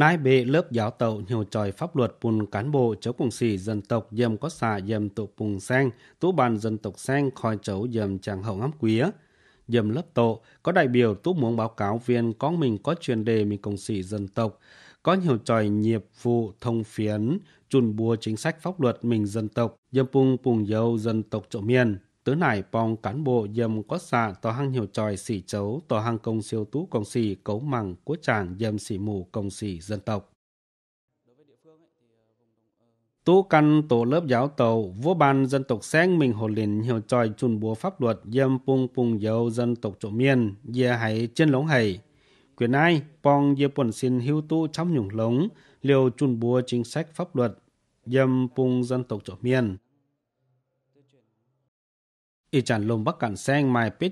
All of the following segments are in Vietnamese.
nai bệ lớp giáo tàu nhiều tròi pháp luật bùn cán bộ chấu cùng sĩ dân tộc dầm có xả dầm tụ bùng sang tú bàn dân tộc sang khỏi chấu dầm chàng hậu ngắm quý dầm lớp tổ có đại biểu tú muốn báo cáo viên có mình có chuyên đề mình cùng sĩ dân tộc có nhiều tròi nghiệp vụ thông phiến chùn bùa chính sách pháp luật mình dân tộc dầm bùng bùng dâu dân tộc chỗ miền tớ nải bong cán bộ dâm có xạ tòa hăng nhiều tròi xỉ chấu tòa hăng công siêu tú công xỉ cấu mằng của chàng dâm xỉ mù công xỉ dân tộc. Tú căn tổ lớp giáo tàu, vô ban dân tộc xen mình hồ lìn hiểu tròi chun búa pháp luật dâm pung pung dấu dân tộc chỗ miên, dìa hãy trên lống hầy. Quyền ai, bong dìa quần xin hữu tu trong nhủng lống, liều chun búa chính sách pháp luật dâm pung dân tộc chỗ miên y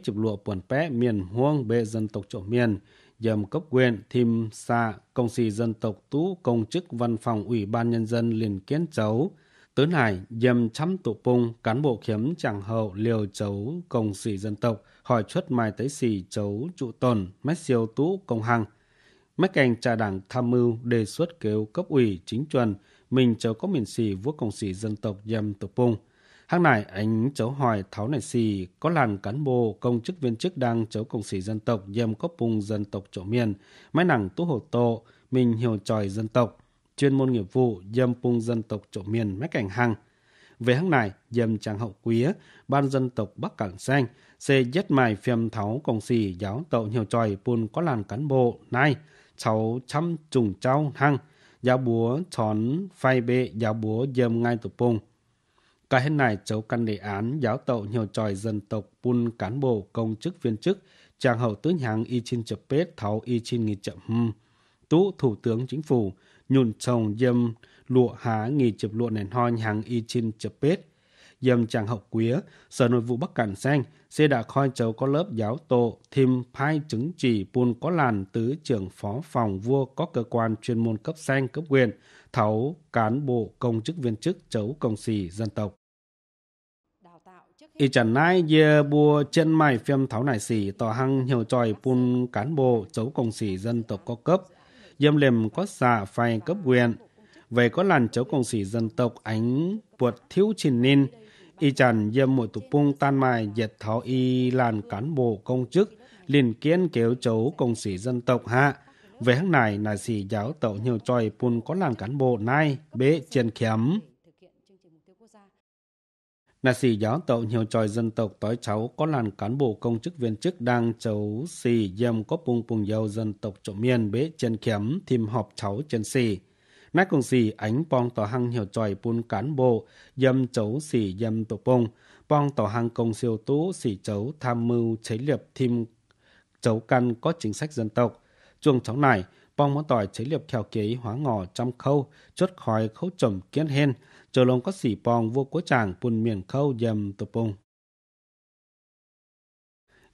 chụp lụa pé miền bê dân tộc chỗ miền dầm cấp quyền thìm xa công sĩ dân tộc tú công chức văn phòng ủy ban nhân dân liền kiến chấu tứ này dầm chăm tụ pung cán bộ khiếm chẳng hậu liều chấu công sĩ dân tộc hỏi chuất mai tới xì chấu trụ tồn mét siêu tú công hằng mét cành trà đảng tham mưu đề xuất kêu cấp ủy chính chuẩn mình chớ có miền xì vua công sĩ dân tộc dầm tụ pung Hàng này anh cháu hỏi tháo này xì có làn cán bộ công chức viên chức đang cháu công sĩ dân tộc dêm cấp vùng dân tộc chỗ miền máy nặng tú hộ tổ mình hiểu tròi dân tộc chuyên môn nghiệp vụ dêm vùng dân tộc chỗ miền mấy cảnh hàng về hàng này dêm trang hậu quý ban dân tộc bắc cảng xanh xê dết mài phim tháo công sĩ giáo tậu hiểu tròi pun có làn cán bộ nay cháu chăm trùng trao hăng giáo búa chón phai bệ giáo búa dêm ngay tụ pung Cả hết này cháu căn đề án giáo tậu nhiều tròi dân tộc bun cán bộ công chức viên chức, chàng hậu tướng hàng y chin chập pết tháo y chin nghi chậm hâm. Tú thủ tướng chính phủ, nhùn chồng dâm lụa há nghỉ chụp lụa nền hoa hàng y chin chập pết. Dâm chàng hậu quía, sở nội vụ Bắc Cản Xanh, sẽ đã khoi cháu có lớp giáo tổ, thêm hai chứng chỉ bun có làn tứ trưởng phó phòng vua có cơ quan chuyên môn cấp xanh cấp quyền, tháo cán bộ công chức viên chức chấu công xì dân tộc y chẳng nai dê bùa trên mày phim tháo nải xỉ tỏ hăng hiểu tròi pun cán bộ chấu công xỉ dân tộc có cấp dâm liềm có xả phai cấp quyền về có làn chấu công xỉ dân tộc ánh buột thiếu trình ninh y chẳng dâm một tụ pung tan mài dệt tháo y làn cán bộ công chức liền kiến kéo chấu công xỉ dân tộc hạ về hăng này là xỉ giáo tẩu nhiều tròi pun có làn cán bộ nai bế trên khiếm là sĩ giáo tậu nhiều tròi dân tộc tối cháu có làn cán bộ công chức viên chức đang cháu xì dâm có bùng bùng dâu dân tộc chỗ miền bế chân kiếm tìm họp cháu chân xì. Nái cùng xì ánh bong tỏ hăng nhiều tròi bùn cán bộ dâm cháu xì dâm tổ bông. Bong tỏ hăng công siêu tú xì cháu tham mưu chế liệp thêm cháu căn có chính sách dân tộc. Chuông cháu này bong món tỏi chế liệp khèo kế hóa ngò trăm khâu, chốt khỏi khâu trầm kiến hen, trở lông có xỉ bong vô cố chàng bùn miền khâu dầm tổ bông.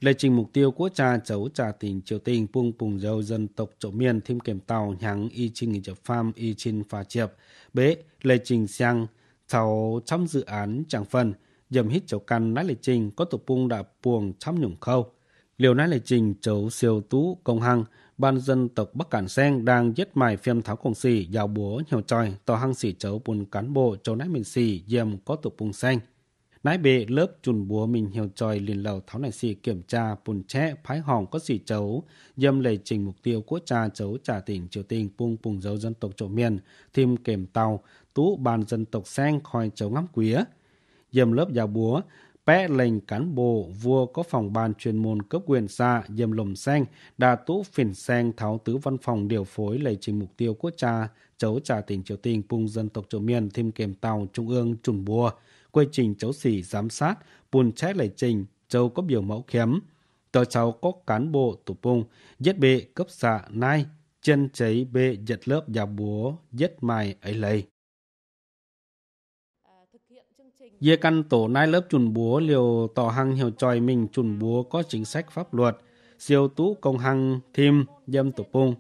Lệ trình mục tiêu của cha chấu trà tình triều tình buông bùng dâu dân tộc chỗ miền thêm kèm tàu nhắn y trình nghỉ chập pham y trình phà chiệp. Bế, lệ trình sang cháu trăm dự án chẳng phần, dầm hít cháu căn lái lệ trình có tổ bung đã buồng trăm nhủng khâu. Liều nãi lệ trình chấu siêu tú công hăng, ban dân tộc Bắc Cản Seng đang giết mài phim tháo công xì, dào búa, nhiều tròi, tò hăng xì chấu buồn cán bộ, chấu nãi mình xì, dìm có tục bùng xanh. Nãi bề lớp chùn búa mình hiểu tròi liền lầu tháo này xì kiểm tra bùn trẻ phái hỏng có xì chấu, dâm lệ trình mục tiêu của cha chấu trả tỉnh triều tình bùng bùng dấu dân tộc chỗ miền, thêm kèm tàu, tú bàn dân tộc sen khỏi chấu ngắm quía dầm lớp giáo búa, Pé lệnh cán bộ vua có phòng ban chuyên môn cấp quyền xa dầm lồng sen đã tũ phiền sen tháo tứ văn phòng điều phối lấy trình mục tiêu quốc gia chấu trà tỉnh Triều Tiên cùng dân tộc Triều miền thêm kèm tàu trung ương trùng bùa quy trình chấu xỉ giám sát bùn chết lấy trình châu có biểu mẫu khiếm tờ cháu có cán bộ tụ bung giết bệ cấp xạ nay chân cháy bê giật lớp nhà búa giết mài ấy lấy Dê căn tổ nai lớp chuẩn búa liều tỏ hăng hiểu tròi mình chuẩn búa có chính sách pháp luật, siêu tú công hăng thêm dâm tổ pung.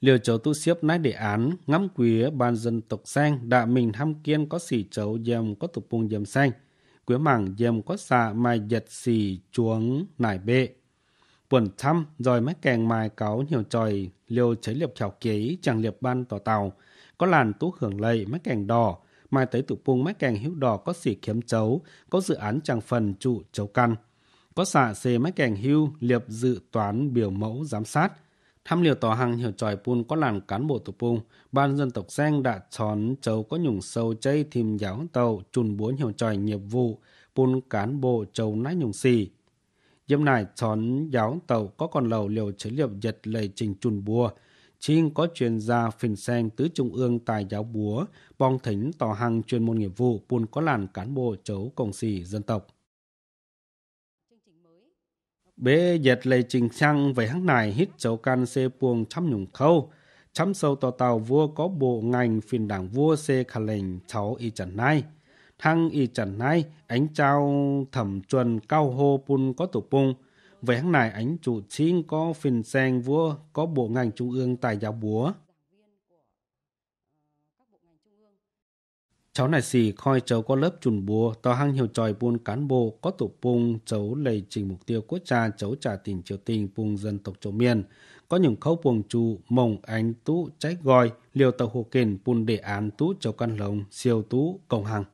Liều chấu tu xếp nai đề án ngắm quý ban dân tộc sang đạ mình tham kiên có xỉ chấu dâm có tổ pung dâm xanh. Quế mảng dâm có xạ mai giật xỉ chuống nải bệ. quần thăm rồi mấy kèng mai cáo nhiều tròi liều chế liệp chảo kế chẳng liệp ban tỏ tàu. Có làn tú hưởng lầy mấy kèng đỏ mai tới tụ pung mái kèn hữu đỏ có xỉ kiếm chấu, có dự án tràng phần trụ chấu căn. Có xạ xê mái kèn hưu liệp dự toán biểu mẫu giám sát. Tham liều tòa hàng hiểu tròi pun có làn cán bộ tụ pung, ban dân tộc sang đã tròn chấu có nhùng sâu chây thìm giáo tàu trùn bốn hiểu tròi nghiệp vụ, pun cán bộ chấu nái nhùng xì. Dâm này tròn giáo tàu có còn lầu liều chế liệp giật lầy trình trùn bùa, chính có chuyên gia phình sen tứ trung ương tài giáo búa, bong thính tỏ hàng chuyên môn nghiệp vụ buôn có làn cán bộ chấu công sĩ dân tộc. Bế dệt lệ trình sang về hãng này hít chấu can xê buông chăm nhùng khâu, chăm sâu tò tàu vua có bộ ngành phiền đảng vua xê khả lệnh cháu y trần nay. Thăng y trần nay, ánh trao thẩm chuẩn cao hô bun có tổ bung, với hắn này ảnh chủ chính có phình sang vua có bộ ngành trung ương tại giáo búa. Cháu này xì khoi cháu có lớp chuẩn bùa, tỏ hăng hiểu tròi buôn cán bộ, có tổ bùng, cháu lầy trình mục tiêu quốc gia, cháu trả tình triều tình bùng dân tộc châu miền. Có những khâu buồng trù, mộng ánh tú, trách gọi, liều tàu hồ kền bùn đề án tú cháu căn lồng, siêu tú, công hằng.